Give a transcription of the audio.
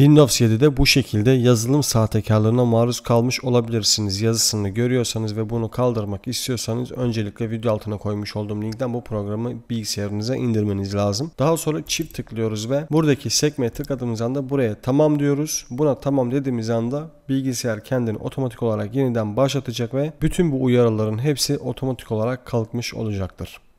Windows 7'de bu şekilde yazılım sahtekarlığına maruz kalmış olabilirsiniz. Yazısını görüyorsanız ve bunu kaldırmak istiyorsanız öncelikle video altına koymuş olduğum linkten bu programı bilgisayarınıza indirmeniz lazım. Daha sonra çift tıklıyoruz ve buradaki sekmeye tıkladığımız anda buraya tamam diyoruz. Buna tamam dediğimiz anda bilgisayar kendini otomatik olarak yeniden başlatacak ve bütün bu uyarıların hepsi otomatik olarak kalkmış olacaktır.